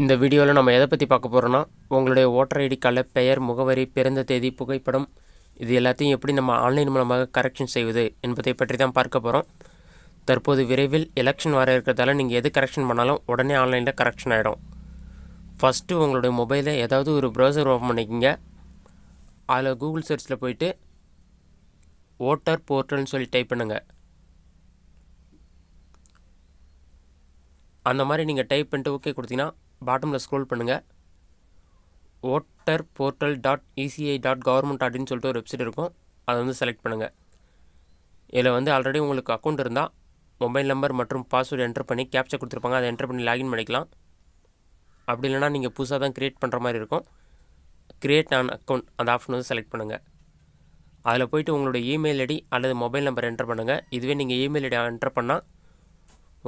இந்த வீடியோவில் நம்ம எதை பற்றி பார்க்க போகிறோன்னா உங்களுடைய ஓட்டர் ஐடி கார்டில் பெயர் முகவரி பிறந்த தேதி புகைப்படம் இது எல்லாத்தையும் எப்படி நம்ம ஆன்லைன் மூலமாக கரெக்ஷன் செய்வது என்பதை பற்றி தான் பார்க்க போகிறோம் தற்போது விரைவில் எலெக்ஷன் வர இருக்கிறதால நீங்கள் எது கரெக்ஷன் பண்ணாலும் உடனே ஆன்லைனில் கரெக்ஷன் ஆகிடும் ஃபஸ்ட்டு உங்களுடைய மொபைலில் ஏதாவது ஒரு ப்ரௌசர் ஓப்பன் பண்ணிக்கிங்க அதில் கூகுள் சர்ச்சில் போயிட்டு ஓட்டர் போர்ட்டல்னு சொல்லி டைப் பண்ணுங்கள் அந்த மாதிரி நீங்கள் டைப் பண்ணிட்டு ஓகே கொடுத்தீங்கன்னா பாட்டமில் ஸ்க்ரோல் பண்ணுங்கள் voter portal dot ECI dot government அப்படின்னு சொல்லிட்டு ஒரு வெப்சைட் இருக்கும் அதை வந்து செலக்ட் பண்ணுங்கள் இதில் வந்து ஆல்ரெடி உங்களுக்கு அக்கௌண்ட் இருந்தால் மொபைல் நம்பர் மற்றும் பாஸ்வேர்டு என்ட்ரு பண்ணி கேப்ச்சர் கொடுத்துருப்பாங்க அதை என்ட்ரு பண்ணி லாகின் பண்ணிக்கலாம் அப்படி இல்லைன்னா நீங்கள் புதுசாக தான் க்ரியேட் பண்ணுற மாதிரி இருக்கும் க்ரியேட் ஆன் அக்கௌண்ட் அந்த ஆப்ஷன் வந்து செலக்ட் பண்ணுங்கள் அதில் போய்ட்டு உங்களுடைய இமெயில் ஐடி அல்லது மொபைல் நம்பர் என்ட்ரு பண்ணுங்கள் இதுவே நீங்கள் இமெயில் ஐடி என்ட்ரு பண்ணால்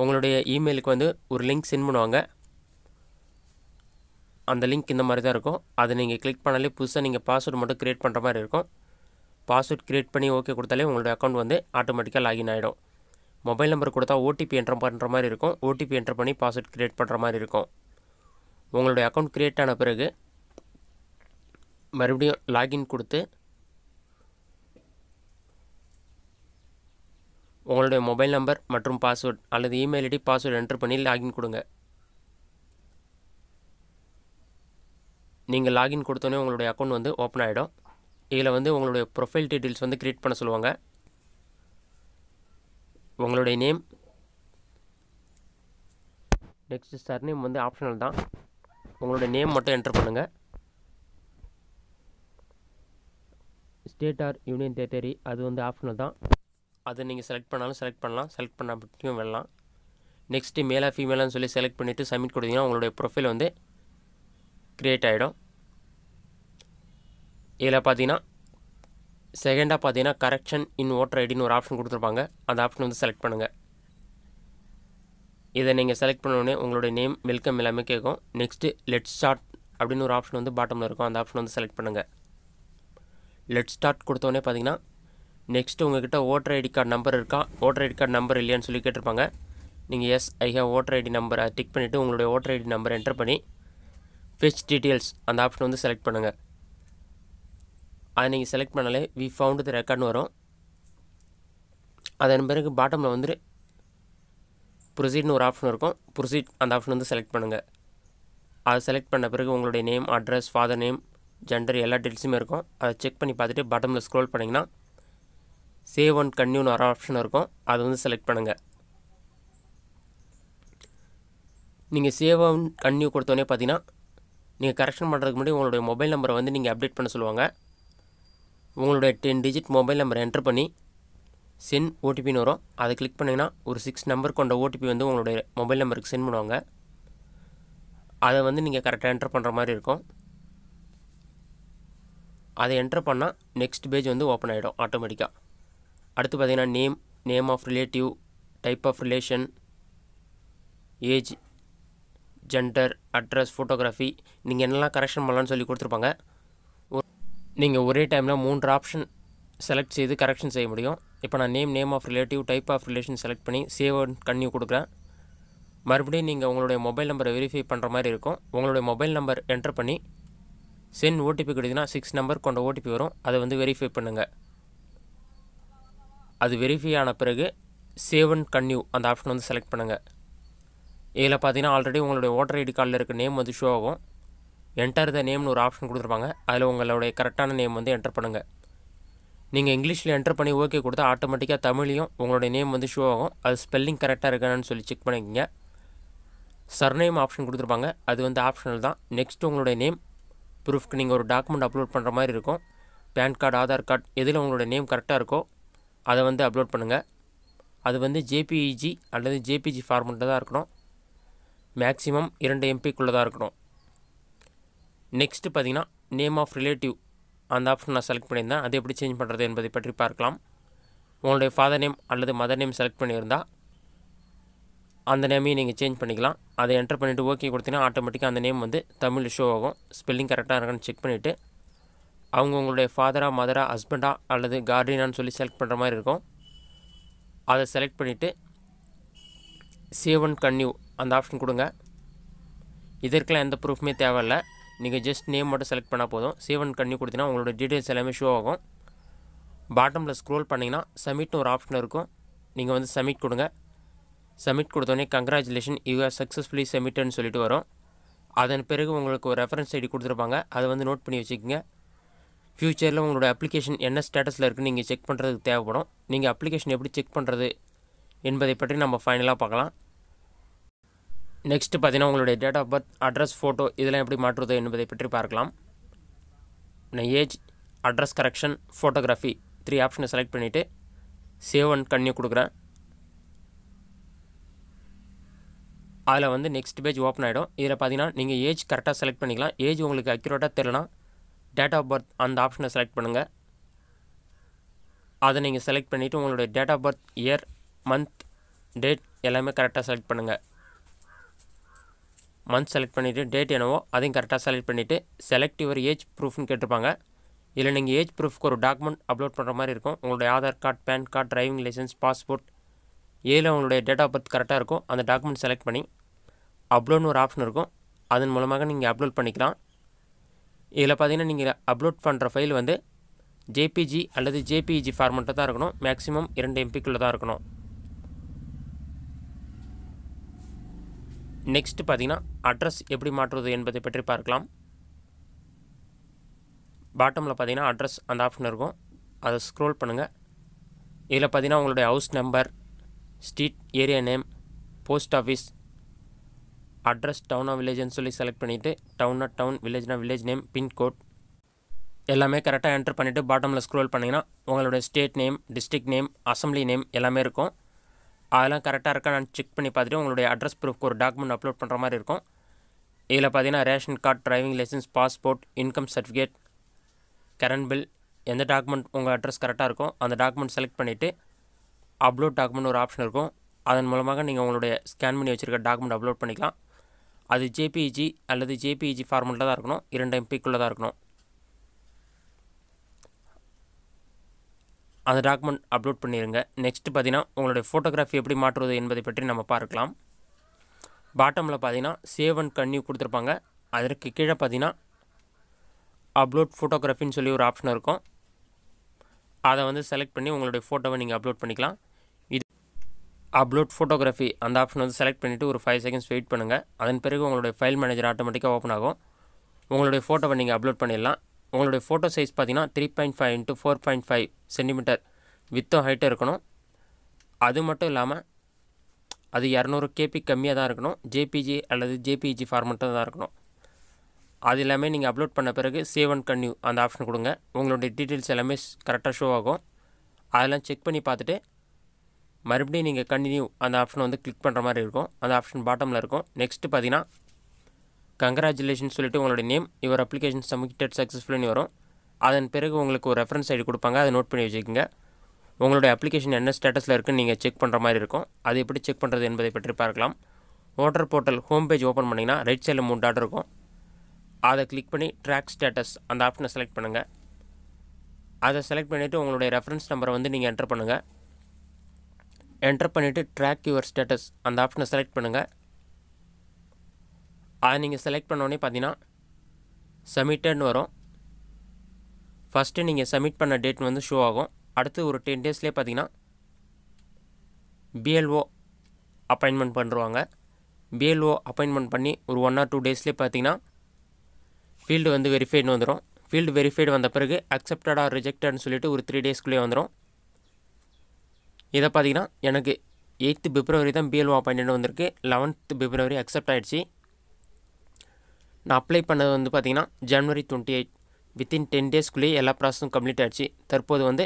உங்களுடைய இமெயிலுக்கு வந்து ஒரு லிங்க் சென்ட் பண்ணுவாங்க அந்த லிங்க் இந்த மாதிரி தான் இருக்கும் அதை நீங்கள் கிளிக் பண்ணாலே புதுசாக நீங்கள் பாஸ்வேர்டு மட்டும் க்ரியேட் பண்ணுற மாதிரி இருக்கும் பாஸ்வேர்ட் க்ரியேட் பண்ணி ஓகே கொடுத்தாலே உங்களோட அக்கௌண்ட் வந்து ஆட்டோமேட்டிக்காக லாகின் ஆகிடும் மொபைல் நம்பர் கொடுத்தா ஓடிபி என்ட்ரு பண்ணுற மாதிரி இருக்கும் ஓடிபி என்ட்ரு பண்ணி பாஸ்வேர்ட் க்ரியேட் பண்ணுற மாதிரி இருக்கும் உங்களுடைய அக்கௌண்ட் க்ரியேட் ஆன பிறகு மறுபடியும் லாகின் கொடுத்து உங்களுடைய மொபைல் நம்பர் மற்றும் பாஸ்வேர்ட் அல்லது இமெயில் ஐடி பாஸ்வேர்டு என்ட்ரு பண்ணி லாகின் கொடுங்க நீங்கள் லாகின் கொடுத்தோன்னே உங்களுடைய அக்கௌண்ட் வந்து ஓப்பன் ஆகிடும் இதில் வந்து உங்களுடைய ப்ரொஃபைல் டீட்டெயில்ஸ் வந்து க்ரியேட் பண்ண சொல்லுவாங்க உங்களுடைய நேம் நெக்ஸ்ட்டு நேம் வந்து ஆப்ஷனல் தான் உங்களுடைய நேம் மட்டும் என்டர் பண்ணுங்கள் ஸ்டேட் ஆர் யூனியன் டெரிட்டரி அது வந்து ஆப்ஷனல் தான் அதை நீங்கள் செலக்ட் பண்ணாலும் செலக்ட் பண்ணலாம் செலக்ட் மட்டும் வரலாம் நெக்ஸ்ட்டு மேலாக ஃபீமேலான்னு சொல்லி செலக்ட் பண்ணிவிட்டு சப்மிட் கொடுத்தீங்கன்னா உங்களுடைய ப்ரொஃபைல் வந்து க்ரியேட் ஆகிடும் இதில் பார்த்தீங்கன்னா செகண்டாக பார்த்தீங்கன்னா கரெக்ஷன் இன் ஓட்டர் ஐடின்னு ஒரு ஆப்ஷன் கொடுத்துருப்பாங்க அந்த ஆப்ஷன் வந்து செலக்ட் பண்ணுங்கள் இதை நீங்கள் செலக்ட் பண்ணோடனே உங்களுடைய நேம் வெல்கம் எல்லாமே கேட்கும் நெக்ஸ்ட்டு லெட் ஸ்டார்ட் அப்படின்னு ஒரு ஆப்ஷன் வந்து பாட்டமில் இருக்கும் அந்த ஆப்ஷன் வந்து செலக்ட் பண்ணுங்கள் லெட் ஸ்டார்ட் கொடுத்தோடனே பார்த்தீங்கன்னா நெக்ஸ்ட்டு உங்கள்கிட்ட ஓட்டர் ஐடி கார்டு நம்பர் இருக்கா ஓட்டர் ஐடி கார்டு நம்பர் இல்லையான்னு சொல்லி கேட்டிருப்பாங்க நீங்கள் yes I have voter ID நம்பரை டிக் பண்ணிவிட்டு உங்களுடைய ஓட்டர் ஐடி நம்பர் என்டர் பண்ணி ஃபெச் டீட்டெயில்ஸ் அந்த ஆப்ஷன் வந்து செலக்ட் பண்ணுங்கள் அதை நீங்கள் செலக்ட் பண்ணாலே வி ஃபவுண்டு தி ரெக்கார்டுன்னு வரும் அதன் பிறகு பாட்டமில் வந்துட்டு ப்ரொசீட்னு ஒரு ஆப்ஷன் இருக்கும் ப்ரொசீட் அந்த ஆப்ஷன் வந்து செலக்ட் பண்ணுங்கள் அதை செலக்ட் பண்ண பிறகு உங்களுடைய name address father name gender எல்லா டீட்டெயில்ஸுமே இருக்கும் அதை செக் பண்ணி பார்த்துட்டு பாட்டமில் ஸ்க்ரோல் பண்ணிங்கன்னா சேவ் அண்ட் கன்யூன்னு ஒரு ஆப்ஷன் இருக்கும் அதை வந்து செலக்ட் பண்ணுங்கள் நீங்கள் சேவ் அண்ட் கன்யூ கொடுத்தோன்னே பார்த்தீங்கன்னா நீங்கள் கரெக்ஷன் பண்ணுறதுக்கு முன்னாடி உங்களுடைய மொபைல் நம்பரை வந்து நீங்கள் அப்டேட் பண்ண சொல்லுவாங்க உங்களுடைய டென் டிஜிட் மொபைல் நம்பரை என்ட்ரு பண்ணி சென் ஓடிபின்னு வரும் அதை கிளிக் பண்ணிங்கன்னா ஒரு சிக்ஸ் நம்பர் கொண்ட ஓடிபி வந்து உங்களுடைய மொபைல் நம்பருக்கு சென்ட் பண்ணுவாங்க அதை வந்து நீங்கள் கரெக்டாக என்ட்ரு பண்ணுற மாதிரி இருக்கும் அதை என்ட்ரு பண்ணால் நெக்ஸ்ட் பேஜ் வந்து ஓப்பன் ஆகிடும் ஆட்டோமேட்டிக்காக அடுத்து பார்த்திங்கன்னா name name of relative type of relation age gender address photography நீங்கள் என்னெல்லாம் கரெக்ஷன் பண்ணலான்னு சொல்லி கொடுத்துருப்பாங்க நீங்கள் ஒரே டைமில் மூன்று ஆப்ஷன் செலக்ட் செய்து கரெக்ஷன் செய்ய முடியும் இப்போ நான் name name of relative type of relation select பண்ணி சேவ் கன்யூ கொடுக்குறேன் மறுபடியும் நீங்கள் உங்களுடைய மொபைல் நம்பரை வெரிஃபை பண்ணுற மாதிரி இருக்கும் உங்களுடைய மொபைல் நம்பர் என்டர் பண்ணி சென் ஓடிபி கிடைக்குதுன்னா சிக்ஸ் நம்பர் கொண்ட ஓடிபி வரும் அதை வந்து வெரிஃபை பண்ணுங்கள் அது வெரிஃபை ஆன பிறகு சேவன் கன்யூ அந்த ஆப்ஷன் வந்து செலக்ட் பண்ணுங்கள் இதில் பார்த்தீங்கன்னா ஆல்ரெடி உங்களுடைய ஓட்டர் ஐடி கார்டில் இருக்க நேம் வந்து ஷோ ஆகும் என்டர் த நேம்னு ஒரு ஆப்ஷன் கொடுத்துருப்பாங்க அதில் உங்களுடைய கரெக்டான நேம் வந்து என்டர் பண்ணுங்கள் நீங்கள் இங்கிலீஷில் என்டர் பண்ணி ஓகே கொடுத்தா ஆட்டோமேட்டிக்காக தமிழையும் உங்களுடைய நேம் வந்து ஷோ ஆகும் அது ஸ்பெல்லிங் கரெக்டாக இருக்கானு சொல்லி செக் பண்ணிக்கோங்க சர்நேம் ஆப்ஷன் கொடுத்துருப்பாங்க அது வந்து ஆப்ஷனல் தான் நெக்ஸ்ட் உங்களுடைய நேம் ப்ரூஃப்க்கு நீங்கள் ஒரு டாக்குமெண்ட் அப்லோட் பண்ணுற மாதிரி இருக்கும் பேன் கார்டு ஆதார் கார்டு எதில் உங்களோட நேம் கரெக்டாக இருக்கோ அதை வந்து அப்லோட் பண்ணுங்கள் அது வந்து ஜேபிஇஜி e அல்லது ஜேபிஜி ஃபார்மெட்டில் தான் இருக்கணும் மேக்ஸிமம் இரண்டு எம்பிக்குள்ளே தான் இருக்கணும் நெக்ஸ்ட்டு பார்த்திங்கன்னா நேம் ஆஃப் ரிலேட்டிவ் அந்த ஆப்ஷன் நான் செலக்ட் பண்ணியிருந்தேன் அது எப்படி சேஞ்ச் பண்ணுறது என்பதை பற்றி பார்க்கலாம் உங்களுடைய ஃபாதர் நேம் அல்லது மதர் நேம் செலக்ட் பண்ணியிருந்தால் அந்த நேமையும் நீங்கள் சேஞ்ச் பண்ணிக்கலாம் அதை என்டர் பண்ணிவிட்டு ஓகே கொடுத்தீங்கன்னா ஆட்டோமேட்டிக்காக அந்த நேம் வந்து தமிழ் ஷோ ஆகும் ஸ்பெல்லிங் கரெக்டாக இருக்கான்னு செக் பண்ணிவிட்டு அவங்க உங்களுடைய ஃபாதராக மதராக ஹஸ்பண்டாக அல்லது கார்டியனான்னு சொல்லி செலக்ட் பண்ணுற மாதிரி இருக்கும் அதை செலக்ட் பண்ணிவிட்டு சேவன் கன்யூ அந்த ஆப்ஷன் கொடுங்க இதற்கெல்லாம் எந்த ப்ரூஃப்மே தேவையில்ல நீங்கள் ஜஸ்ட் நேம் மட்டும் செலக்ட் பண்ணால் போதும் சேவ் அண்ட் கண்ணி கொடுத்தீங்கன்னா உங்களோட டீட்டெயில்ஸ் எல்லாமே ஷோ ஆகும் பாட்டமில் ஸ்க்ரோல் பண்ணிங்கன்னா சப்மிட்னு ஒரு ஆப்ஷன் இருக்கும் நீங்கள் வந்து சப்மிட் கொடுங்க சப்மிட் கொடுத்தோடனே கங்க்ராச்சுலேஷன் யூ ஆர் சக்ஸஸ்ஃபுல்லி சப்மிட்டுன்னு சொல்லிட்டு வரும் அதன் பிறகு உங்களுக்கு ஒரு ரெஃபரன்ஸ் ஐடி கொடுத்துருப்பாங்க அதை வந்து நோட் பண்ணி வச்சுக்கோங்க ஃப்யூச்சரில் உங்களோட அப்ளிகேஷன் என்ன ஸ்டேட்டஸில் இருக்குதுன்னு நீங்கள் செக் பண்ணுறதுக்கு தேவைப்படும் நீங்கள் அப்ளிகேஷன் எப்படி செக் பண்ணுறது என்பதை பற்றி நம்ம ஃபைனலாக பார்க்கலாம் நெக்ஸ்ட்டு பார்த்தீங்கன்னா உங்களுடைய date of birth address photo இதெல்லாம் எப்படி மாற்றுவது என்பதை பற்றி பார்க்கலாம் நான் age address correction photography three ஆப்ஷனை செலக்ட் பண்ணிவிட்டு சேவ் அண்ட் கன்யூ கொடுக்குறேன் அதில் வந்து நெக்ஸ்ட் பேஜ் ஓப்பன் ஆகிடும் இதில் பார்த்தீங்கன்னா நீங்கள் ஏஜ் கரெக்டாக செலக்ட் பண்ணிக்கலாம் ஏஜ் உங்களுக்கு அக்யூரேட்டாக தெரியலனா டேட் ஆஃப் பர்த் அந்த ஆப்ஷனை செலக்ட் பண்ணுங்கள் அதை நீங்கள் செலக்ட் பண்ணிவிட்டு உங்களுடைய date of birth year month date எல்லாமே கரெக்டாக செலக்ட் பண்ணுங்கள் மந்த் செலக்ட் பண்ணிவிட்டு டேட் என்னவோ அதையும் கரெக்டாக செலக்ட் பண்ணிவிட்டு செலக்ட் யுவர் ஏஜ் ப்ரூஃப்னு கேட்டிருப்பாங்க இதில் நீங்கள் ஏஜ் ப்ரூஃப்க்கு ஒரு டாக்குமெண்ட் அப்லோட் பண்ணுற மாதிரி இருக்கும் உங்களுடைய Aadhaar card PAN card driving licence passport ஏழில் உங்களுடைய டேட் ஆஃப் பர்த் கரெக்டாக இருக்கும் அந்த டாக்குமெண்ட் செலக்ட் பண்ணி அப்லோட்னு ஒரு ஆப்ஷன் இருக்கும் அதன் மூலமாக நீங்கள் அப்லோட் பண்ணிக்கலாம் இதில் பார்த்தீங்கன்னா நீங்கள் அப்லோட் பண்ணுற ஃபைல் வந்து ஜேபிஜி அல்லது ஜேபிஜி ஃபார்மெட்டில் e தான் இருக்கணும் மேக்ஸிமம் இரண்டு எம்பிக்குள்ளே தான் இருக்கணும் நெக்ஸ்ட்டு பார்த்திங்கன்னா அட்ரஸ் எப்படி மாற்றுவது என்பதை பற்றி பார்க்கலாம் பாட்டமில் பார்த்திங்கன்னா அட்ரஸ் அந்த ஆப்ஷன் இருக்கும் அதை ஸ்க்ரோல் பண்ணுங்கள் இதில் பார்த்திங்கன்னா உங்களுடைய house number street area name post office address டவுனா வில்லேஜ்னு சொல்லி செலக்ட் பண்ணிவிட்டு டவுனாக டவுன் வில்லேஜ்னா வில்லேஜ் நேம் பின்கோட் எல்லாமே கரெக்டாக என்ட்ரு பண்ணிவிட்டு பாட்டமில் ஸ்க்ரோல் பண்ணிங்கன்னா உங்களுடைய state name district name assembly name எல்லாமே இருக்கும் அதெல்லாம் கரெக்டாக இருக்கா நான் செக் பண்ணி பார்த்துட்டு உங்களுடைய அட்ரஸ் ப்ரூஃப்க்கு ஒரு டாக்குமெண்ட் அப்லோட் பண்ணுற மாதிரி இருக்கும் இதில் பார்த்தீங்கன்னா ration card driving licence passport income certificate current bill எந்த டாக்குமெண்ட் உங்கள் அட்ரஸ் கரெக்டாக இருக்கோ அந்த டாக்குமெண்ட் செலக்ட் பண்ணிவிட்டு அப்லோட் டாக்குமெண்ட் ஒரு ஆப்ஷன் இருக்கும் அதன் மூலமாக நீங்கள் உங்களுடைய ஸ்கேன் பண்ணி வச்சுருக்க டாக்குமெண்ட் அப்லோட் பண்ணிக்கலாம் அது ஜேபிஜி அல்லது ஜேபிஜி ஃபார்மெட்டில் தான் இருக்கணும் இரண்டு எம்பிக்குள்ளே தான் இருக்கணும் அந்த டாக்குமெண்ட் அப்லோட் பண்ணிடுங்க நெக்ஸ்ட்டு பார்த்தீங்கன்னா உங்களுடைய ஃபோட்டோகிராஃபி எப்படி மாற்றுவது என்பதை பற்றி நம்ம பார்க்கலாம் பாட்டமில் பார்த்தீங்கன்னா சேவ் அண்ட் கன்யூ கொடுத்துருப்பாங்க அதற்கு கீழே பார்த்தீங்கன்னா அப்லோட் ஃபோட்டோகிராஃபின்னு சொல்லி ஒரு ஆப்ஷன் இருக்கும் அதை வந்து செலக்ட் பண்ணி உங்களுடைய ஃபோட்டோவை நீங்கள் அப்லோட் பண்ணிக்கலாம் இது அப்லோட் ஃபோட்டோகிராஃபி அந்த ஆப்ஷன் வந்து செலக்ட் பண்ணிவிட்டு ஒரு ஃபைவ் செகண்ட்ஸ் வெயிட் பண்ணுங்கள் அதன் பிறகு உங்களுடைய ஃபைல் மேனேஜர் ஆட்டோமேட்டிக்காக ஓப்பன் ஆகும் உங்களுடைய ஃபோட்டோவை நீங்கள் அப்லோட் பண்ணிடலாம் உங்களுடைய ஃபோட்டோ சைஸ் பார்த்தீங்கன்னா three point five into four point five centimetre வித்தும் ஹைட்டும் இருக்கணும் அது மட்டும் இல்லாமல் அது இரநூறு கேபி கம்மியாக தான் இருக்கணும் ஜேபிஜி அல்லது ஜேபிஜி ஃபார்மெட்டாக e தான் இருக்கணும் அது எல்லாமே நீங்கள் அப்லோட் பண்ண பிறகு சேவ் அண்ட் கன்யூ அந்த ஆப்ஷன் கொடுங்க உங்களுடைய டீட்டெயில்ஸ் எல்லாமே கரெக்டாக ஷோ ஆகும் அதெல்லாம் செக் பண்ணி பார்த்துட்டு மறுபடியும் நீங்கள் கண்டினியூ அந்த ஆப்ஷனை வந்து கிளிக் பண்ணுற மாதிரி இருக்கும் அந்த ஆப்ஷன் பாட்டமில் இருக்கும் நெக்ஸ்ட்டு பார்த்தீங்கன்னா கங்க்ராச்சுலேஷன் சொல்லிட்டு உங்களோட நேம் யுவர் அப்ளிகேஷன் சப்மிட்டட் சக்ஸஸ்ஃபுல்னு வரும் அதன் பிறகு உங்களுக்கு ஒரு ரெஃபரன்ஸ் ஐடி கொடுப்பாங்க அதை நோட் பண்ணி வச்சுக்கோங்க உங்களுடைய அப்ளிகேஷன் என்ன ஸ்டேட்டஸில் இருக்குன்னு நீங்கள் செக் பண்ணுற மாதிரி இருக்கும் அது எப்படி செக் பண்ணுறது என்பதை பற்றி பார்க்கலாம் voter portal home page open பண்ணிங்கன்னா ரைட் சைடில் மூணு டாட் இருக்கும் அதை கிளிக் பண்ணி ட்ராக் ஸ்டேட்டஸ் அந்த ஆப்ஷனை செலக்ட் பண்ணுங்கள் அதை செலக்ட் பண்ணிவிட்டு உங்களுடைய ரெஃபரன்ஸ் நம்பரை வந்து நீங்கள் என்டர் பண்ணுங்கள் என்டர் பண்ணிவிட்டு ட்ராக் யுவர் ஸ்டேட்டஸ் அந்த ஆப்ஷனை செலக்ட் பண்ணுங்கள் அதை நீங்கள் செலக்ட் பண்ணோடனே பார்த்தீங்கன்னா சப்மிட்டட்னு வரும் ஃபஸ்ட்டு நீங்கள் சப்மிட் பண்ண டேட் வந்து ஷோ ஆகும் அடுத்து ஒரு டென் டேஸ்லேயே பார்த்தீங்கன்னா பிஎல்ஓ அப்பாயின்மெண்ட் பண்ணுருவாங்க பிஎல்ஓ அப்பாயின்மெண்ட் பண்ணி ஒரு ஒன் ஆர் டூ டேஸ்லேயே பார்த்தீங்கன்னா ஃபீல்டு வந்து வெரிஃபைடுன்னு வந்துடும் ஃபீல்டு வெரிஃபைடு வந்த பிறகு அக்செப்டடா ரிஜெக்டட்னு சொல்லிட்டு ஒரு த்ரீ டேஸ்க்குள்ளே வந்துடும் இதை பார்த்தீங்கன்னா எனக்கு எயித்து பிப்ரவரி தான் பிஎல்ஓ அப்பாயின்மெண்ட் வந்திருக்கு லெவன்த்து பிப்ரவரி அக்செப்ட் ஆகிடுச்சு நான் அப்ளை பண்ணது வந்து பார்த்திங்கன்னா ஜனவரி டுவெண்ட்டி எயிட் வித்தின் டென் டேஸ்க்குள்ளேயே எல்லா ப்ராசஸும் கம்ப்ளீட் ஆகிடுச்சு தற்போது வந்து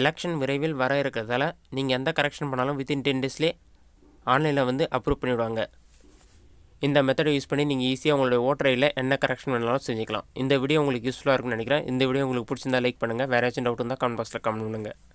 எலெக்ஷன் விரைவில் வர இருக்கிறதால நீங்கள் எந்த கரெக்ஷன் பண்ணாலும் வித்தின் டென் டேஸ்லேயே ஆன்லைனில் வந்து அப்ரூவ் பண்ணிவிடுவாங்க இந்த மெத்தடை யூஸ் பண்ணி நீங்கள் ஈஸியாக உங்களுடைய ஓட்டர் ஐடியில் என்ன கரெக்ஷன் வேணாலும் செஞ்சுக்கலாம் இந்த வீடியோ உங்களுக்கு யூஸ்ஃபுல்லாக இருக்கும்னு நினைக்கிறேன் இந்த வீடியோ உங்களுக்கு பிடிச்சிருந்தா லைக் பண்ணுங்கள் வேறு ஏதாச்சும் டவுட் இருந்தால் கமெண்ட் பாக்ஸில் கமெண்ட் பண்ணுங்கள்